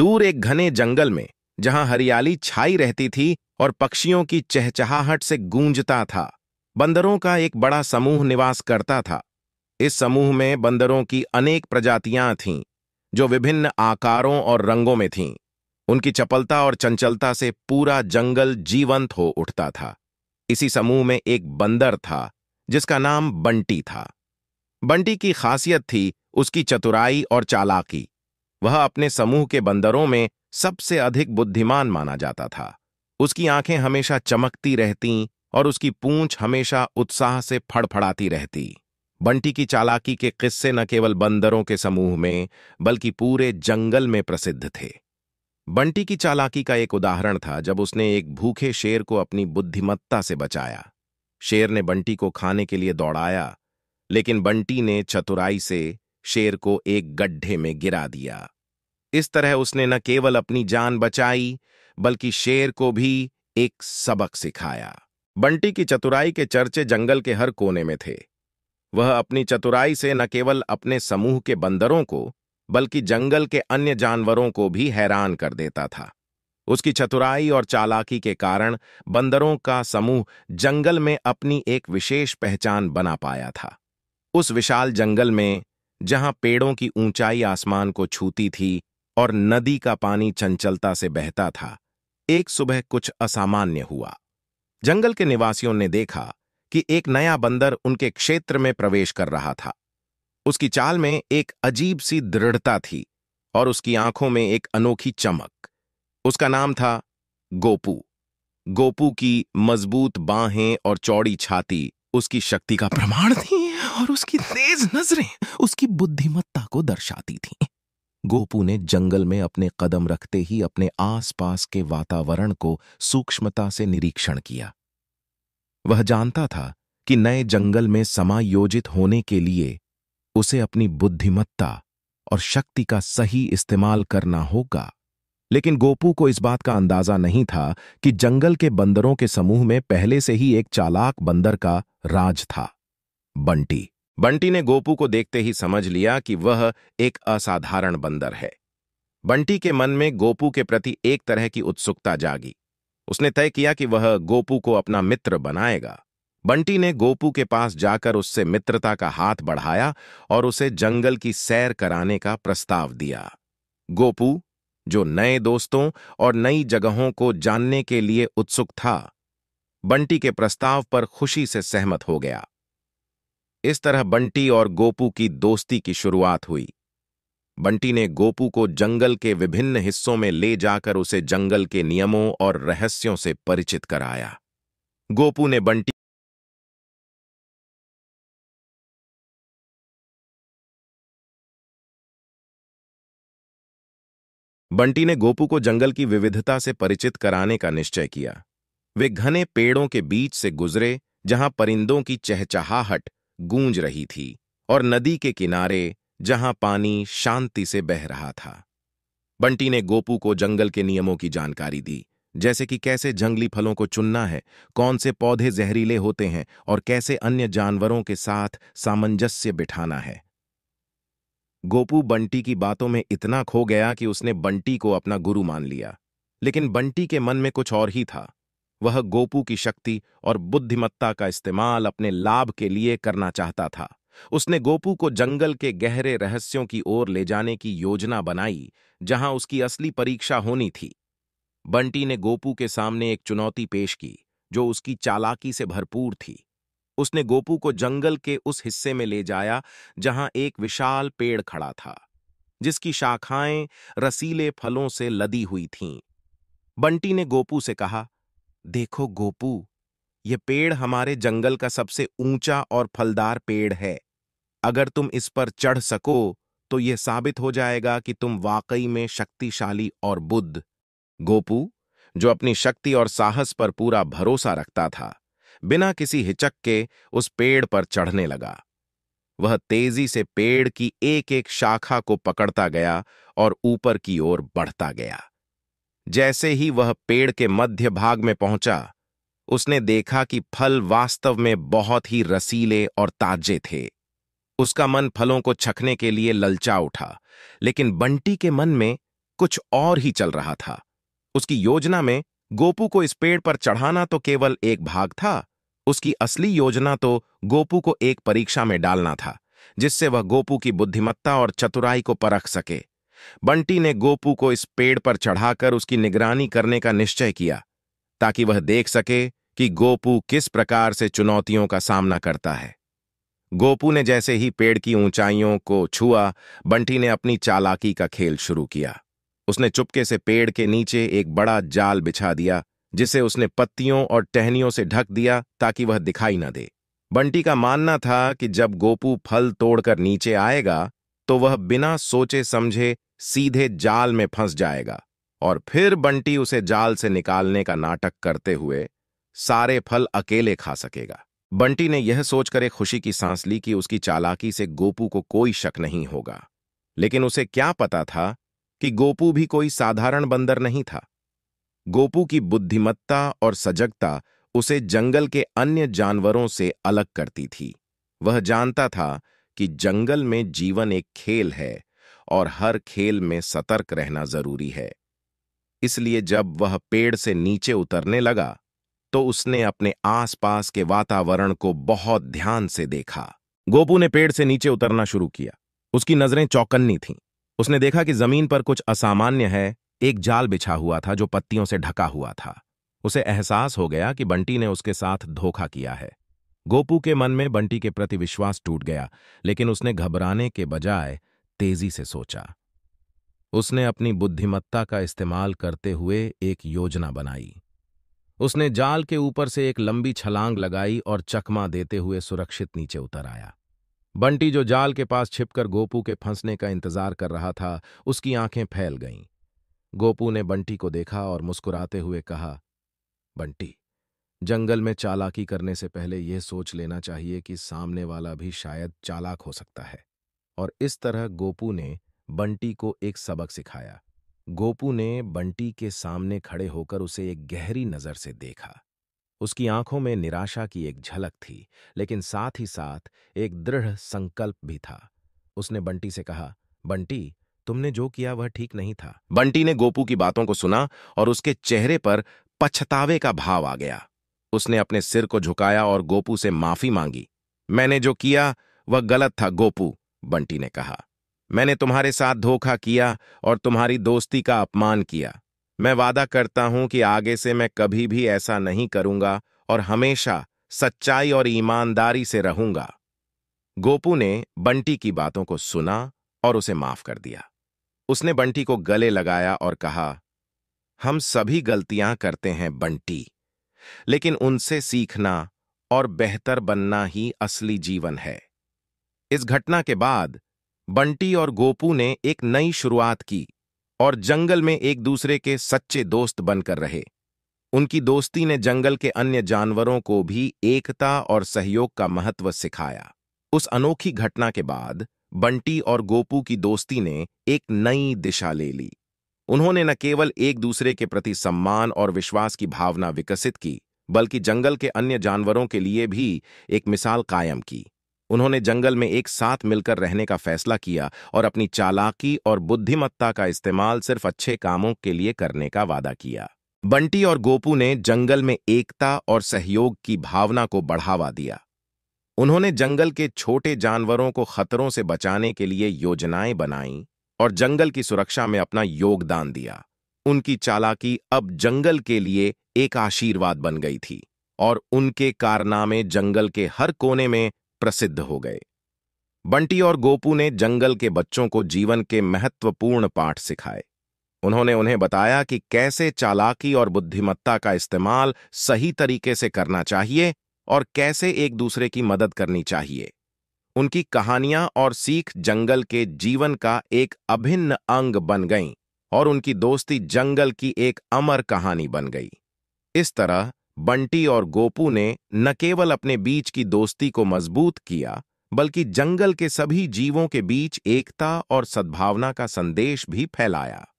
दूर एक घने जंगल में जहां हरियाली छाई रहती थी और पक्षियों की चहचहाहट से गूंजता था बंदरों का एक बड़ा समूह निवास करता था इस समूह में बंदरों की अनेक प्रजातियां थीं जो विभिन्न आकारों और रंगों में थीं उनकी चपलता और चंचलता से पूरा जंगल जीवंत हो उठता था इसी समूह में एक बंदर था जिसका नाम बंटी था बंटी की खासियत थी उसकी चतुराई और चालाकी वह अपने समूह के बंदरों में सबसे अधिक बुद्धिमान माना जाता था उसकी आंखें हमेशा चमकती रहतीं और उसकी पूंछ हमेशा उत्साह से फड़फड़ाती रहती बंटी की चालाकी के किस्से न केवल बंदरों के समूह में बल्कि पूरे जंगल में प्रसिद्ध थे बंटी की चालाकी का एक उदाहरण था जब उसने एक भूखे शेर को अपनी बुद्धिमत्ता से बचाया शेर ने बंटी को खाने के लिए दौड़ाया लेकिन बंटी ने चतुराई से शेर को एक गड्ढे में गिरा दिया इस तरह उसने न केवल अपनी जान बचाई बल्कि शेर को भी एक सबक सिखाया बंटी की चतुराई के चर्चे जंगल के हर कोने में थे वह अपनी चतुराई से न केवल अपने समूह के बंदरों को बल्कि जंगल के अन्य जानवरों को भी हैरान कर देता था उसकी चतुराई और चालाकी के कारण बंदरों का समूह जंगल में अपनी एक विशेष पहचान बना पाया था उस विशाल जंगल में जहां पेड़ों की ऊंचाई आसमान को छूती थी और नदी का पानी चंचलता से बहता था एक सुबह कुछ असामान्य हुआ जंगल के निवासियों ने देखा कि एक नया बंदर उनके क्षेत्र में प्रवेश कर रहा था उसकी चाल में एक अजीब सी दृढ़ता थी और उसकी आंखों में एक अनोखी चमक उसका नाम था गोपू गोपू की मजबूत बाहें और चौड़ी छाती उसकी शक्ति का प्रमाण थी और उसकी तेज नजरें उसकी बुद्धिमत्ता को दर्शाती थीं। गोपू ने जंगल में अपने कदम रखते ही अपने आसपास के वातावरण को सूक्ष्मता से निरीक्षण किया वह जानता था कि नए जंगल में समायोजित होने के लिए उसे अपनी बुद्धिमत्ता और शक्ति का सही इस्तेमाल करना होगा लेकिन गोपू को इस बात का अंदाजा नहीं था कि जंगल के बंदरों के समूह में पहले से ही एक चालाक बंदर का राज था बंटी बंटी ने गोपू को देखते ही समझ लिया कि वह एक असाधारण बंदर है बंटी के मन में गोपू के प्रति एक तरह की उत्सुकता जागी उसने तय किया कि वह गोपू को अपना मित्र बनाएगा बंटी ने गोपू के पास जाकर उससे मित्रता का हाथ बढ़ाया और उसे जंगल की सैर कराने का प्रस्ताव दिया गोपू जो नए दोस्तों और नई जगहों को जानने के लिए उत्सुक था बंटी के प्रस्ताव पर खुशी से सहमत हो गया इस तरह बंटी और गोपू की दोस्ती की शुरुआत हुई बंटी ने गोपू को जंगल के विभिन्न हिस्सों में ले जाकर उसे जंगल के नियमों और रहस्यों से परिचित कराया गोपू ने बंटी बंटी ने गोपू को जंगल की विविधता से परिचित कराने का निश्चय किया वे घने पेड़ों के बीच से गुजरे जहां परिंदों की चहचहाहट गूंज रही थी और नदी के किनारे जहां पानी शांति से बह रहा था बंटी ने गोपू को जंगल के नियमों की जानकारी दी जैसे कि कैसे जंगली फलों को चुनना है कौन से पौधे जहरीले होते हैं और कैसे अन्य जानवरों के साथ सामंजस्य बिठाना है गोपू बंटी की बातों में इतना खो गया कि उसने बंटी को अपना गुरु मान लिया लेकिन बंटी के मन में कुछ और ही था वह गोपू की शक्ति और बुद्धिमत्ता का इस्तेमाल अपने लाभ के लिए करना चाहता था उसने गोपू को जंगल के गहरे रहस्यों की ओर ले जाने की योजना बनाई जहां उसकी असली परीक्षा होनी थी बंटी ने गोपू के सामने एक चुनौती पेश की जो उसकी चालाकी से भरपूर थी उसने गोपू को जंगल के उस हिस्से में ले जाया जहां एक विशाल पेड़ खड़ा था जिसकी शाखाएं रसीले फलों से लदी हुई थीं बंटी ने गोपू से कहा देखो गोपू ये पेड़ हमारे जंगल का सबसे ऊंचा और फलदार पेड़ है अगर तुम इस पर चढ़ सको तो यह साबित हो जाएगा कि तुम वाकई में शक्तिशाली और बुद्ध गोपू जो अपनी शक्ति और साहस पर पूरा भरोसा रखता था बिना किसी हिचक के उस पेड़ पर चढ़ने लगा वह तेजी से पेड़ की एक एक शाखा को पकड़ता गया और ऊपर की ओर बढ़ता गया जैसे ही वह पेड़ के मध्य भाग में पहुंचा उसने देखा कि फल वास्तव में बहुत ही रसीले और ताजे थे उसका मन फलों को छकने के लिए ललचा उठा लेकिन बंटी के मन में कुछ और ही चल रहा था उसकी योजना में गोपू को इस पेड़ पर चढ़ाना तो केवल एक भाग था उसकी असली योजना तो गोपू को एक परीक्षा में डालना था जिससे वह गोपू की बुद्धिमत्ता और चतुराई को परख सके बंटी ने गोपू को इस पेड़ पर चढ़ाकर उसकी निगरानी करने का निश्चय किया ताकि वह देख सके कि गोपू किस प्रकार से चुनौतियों का सामना करता है गोपू ने जैसे ही पेड़ की ऊंचाइयों को छुआ बंटी ने अपनी चालाकी का खेल शुरू किया उसने चुपके से पेड़ के नीचे एक बड़ा जाल बिछा दिया जिसे उसने पत्तियों और टहनियों से ढक दिया ताकि वह दिखाई न दे बंटी का मानना था कि जब गोपू फल तोड़कर नीचे आएगा तो वह बिना सोचे समझे सीधे जाल में फंस जाएगा और फिर बंटी उसे जाल से निकालने का नाटक करते हुए सारे फल अकेले खा सकेगा बंटी ने यह सोचकर एक खुशी की सांस ली कि उसकी चालाकी से गोपू को कोई शक नहीं होगा लेकिन उसे क्या पता था कि गोपू भी कोई साधारण बंदर नहीं था गोपू की बुद्धिमत्ता और सजगता उसे जंगल के अन्य जानवरों से अलग करती थी वह जानता था कि जंगल में जीवन एक खेल है और हर खेल में सतर्क रहना जरूरी है इसलिए जब वह पेड़ से नीचे उतरने लगा तो उसने अपने आसपास के वातावरण को बहुत ध्यान से देखा गोपू ने पेड़ से नीचे उतरना शुरू किया उसकी नजरें चौकन्नी थीं। उसने देखा कि जमीन पर कुछ असामान्य है एक जाल बिछा हुआ था जो पत्तियों से ढका हुआ था उसे एहसास हो गया कि बंटी ने उसके साथ धोखा किया है गोपू के मन में बंटी के प्रति विश्वास टूट गया लेकिन उसने घबराने के बजाय तेजी से सोचा उसने अपनी बुद्धिमत्ता का इस्तेमाल करते हुए एक योजना बनाई उसने जाल के ऊपर से एक लंबी छलांग लगाई और चकमा देते हुए सुरक्षित नीचे उतर आया बंटी जो जाल के पास छिपकर गोपू के फंसने का इंतजार कर रहा था उसकी आंखें फैल गईं गोपू ने बंटी को देखा और मुस्कुराते हुए कहा बंटी जंगल में चालाकी करने से पहले यह सोच लेना चाहिए कि सामने वाला भी शायद चालाक हो सकता है और इस तरह गोपू ने बंटी को एक सबक सिखाया गोपू ने बंटी के सामने खड़े होकर उसे एक गहरी नज़र से देखा उसकी आंखों में निराशा की एक झलक थी लेकिन साथ ही साथ एक दृढ़ संकल्प भी था उसने बंटी से कहा बंटी तुमने जो किया वह ठीक नहीं था बंटी ने गोपू की बातों को सुना और उसके चेहरे पर पछतावे का भाव आ गया उसने अपने सिर को झुकाया और गोपू से माफी मांगी मैंने जो किया वह गलत था गोपू बंटी ने कहा मैंने तुम्हारे साथ धोखा किया और तुम्हारी दोस्ती का अपमान किया मैं वादा करता हूं कि आगे से मैं कभी भी ऐसा नहीं करूंगा और हमेशा सच्चाई और ईमानदारी से रहूंगा गोपू ने बंटी की बातों को सुना और उसे माफ कर दिया उसने बंटी को गले लगाया और कहा हम सभी गलतियां करते हैं बंटी लेकिन उनसे सीखना और बेहतर बनना ही असली जीवन है इस घटना के बाद बंटी और गोपू ने एक नई शुरुआत की और जंगल में एक दूसरे के सच्चे दोस्त बनकर रहे उनकी दोस्ती ने जंगल के अन्य जानवरों को भी एकता और सहयोग का महत्व सिखाया उस अनोखी घटना के बाद बंटी और गोपू की दोस्ती ने एक नई दिशा ले ली उन्होंने न केवल एक दूसरे के प्रति सम्मान और विश्वास की भावना विकसित की बल्कि जंगल के अन्य जानवरों के लिए भी एक मिसाल कायम की उन्होंने जंगल में एक साथ मिलकर रहने का फैसला किया और अपनी चालाकी और बुद्धिमत्ता का इस्तेमाल सिर्फ अच्छे कामों के लिए करने का वादा किया बंटी और गोपू ने जंगल में एकता और सहयोग की भावना को बढ़ावा दिया उन्होंने जंगल के छोटे जानवरों को खतरों से बचाने के लिए योजनाएं बनाई और जंगल की सुरक्षा में अपना योगदान दिया उनकी चालाकी अब जंगल के लिए एक आशीर्वाद बन गई थी और उनके कारनामे जंगल के हर कोने में प्रसिद्ध हो गए बंटी और गोपू ने जंगल के बच्चों को जीवन के महत्वपूर्ण पाठ सिखाए उन्होंने उन्हें बताया कि कैसे चालाकी और बुद्धिमत्ता का इस्तेमाल सही तरीके से करना चाहिए और कैसे एक दूसरे की मदद करनी चाहिए उनकी कहानियां और सीख जंगल के जीवन का एक अभिन्न अंग बन गईं और उनकी दोस्ती जंगल की एक अमर कहानी बन गई इस तरह बंटी और गोपू ने न केवल अपने बीच की दोस्ती को मजबूत किया बल्कि जंगल के सभी जीवों के बीच एकता और सद्भावना का संदेश भी फैलाया